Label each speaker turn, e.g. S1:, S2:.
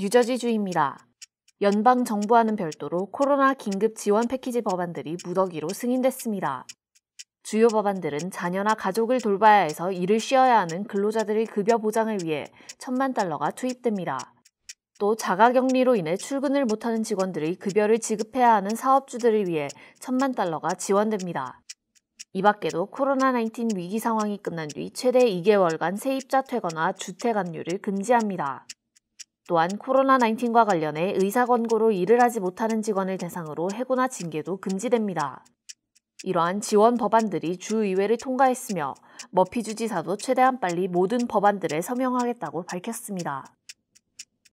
S1: 뉴저지주입니다. 연방 정부와는 별도로 코로나 긴급 지원 패키지 법안들이 무더기로 승인됐습니다. 주요 법안들은 자녀나 가족을 돌봐야 해서 일을 쉬어야 하는 근로자들의 급여 보장을 위해 천만 달러가 투입됩니다. 또 자가격리로 인해 출근을 못하는 직원들의 급여를 지급해야 하는 사업주들을 위해 천만 달러가 지원됩니다. 이 밖에도 코로나19 위기 상황이 끝난 뒤 최대 2개월간 세입자 퇴거나 주택 압류를 금지합니다. 또한 코로나1 9과 관련해 의사 권고로 일을 하지 못하는 직원을 대상으로 해고나 징계도 금지됩니다. 이러한 지원 법안들이 주의회를 통과했으며 머피 주지사도 최대한 빨리 모든 법안들에 서명하겠다고 밝혔습니다.